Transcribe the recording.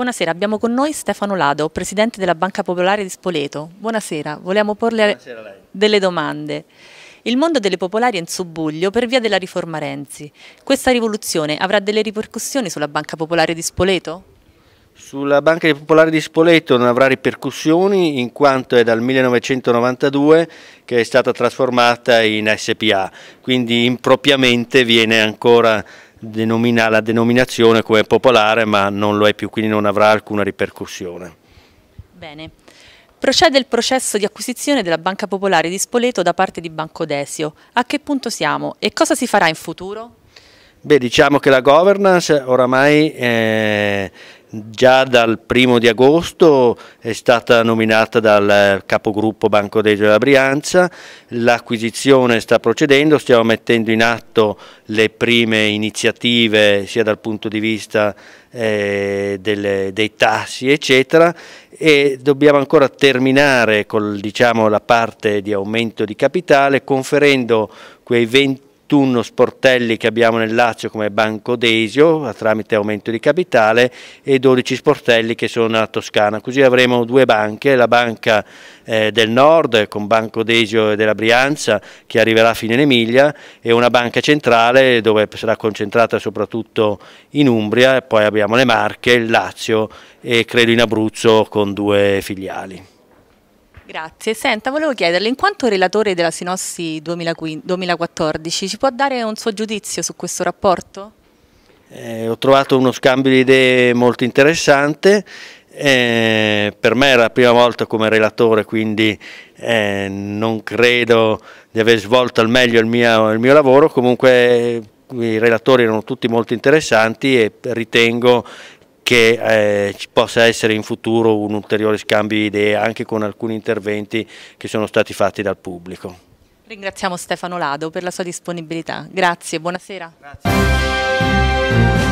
Buonasera, abbiamo con noi Stefano Lado, Presidente della Banca Popolare di Spoleto. Buonasera, vogliamo porle Buonasera delle domande. Il mondo delle popolari è in subbuglio per via della riforma Renzi. Questa rivoluzione avrà delle ripercussioni sulla Banca Popolare di Spoleto? Sulla Banca Popolare di Spoleto non avrà ripercussioni in quanto è dal 1992 che è stata trasformata in SPA, quindi impropriamente viene ancora denomina, la denominazione come popolare ma non lo è più, quindi non avrà alcuna ripercussione. Bene. Procede il processo di acquisizione della Banca Popolare di Spoleto da parte di Banco Desio. A che punto siamo e cosa si farà in futuro? Beh, diciamo che la governance oramai eh, già dal primo di agosto è stata nominata dal capogruppo Banco Degio della Brianza, l'acquisizione sta procedendo, stiamo mettendo in atto le prime iniziative sia dal punto di vista eh, delle, dei tassi eccetera e dobbiamo ancora terminare con diciamo, la parte di aumento di capitale conferendo quei 20 21 sportelli che abbiamo nel Lazio come Banco Desio tramite aumento di capitale e 12 sportelli che sono a Toscana. Così avremo due banche, la banca eh, del nord con Banco Desio e della Brianza che arriverà fino in Emilia e una banca centrale dove sarà concentrata soprattutto in Umbria e poi abbiamo le Marche, il Lazio e credo in Abruzzo con due filiali. Grazie. Senta, volevo chiederle, in quanto relatore della Sinossi 2014, ci può dare un suo giudizio su questo rapporto? Eh, ho trovato uno scambio di idee molto interessante, eh, per me era la prima volta come relatore, quindi eh, non credo di aver svolto al meglio il mio, il mio lavoro, comunque i relatori erano tutti molto interessanti e ritengo che eh, ci possa essere in futuro un ulteriore scambio di idee anche con alcuni interventi che sono stati fatti dal pubblico. Ringraziamo Stefano Lado per la sua disponibilità. Grazie, buonasera. Grazie.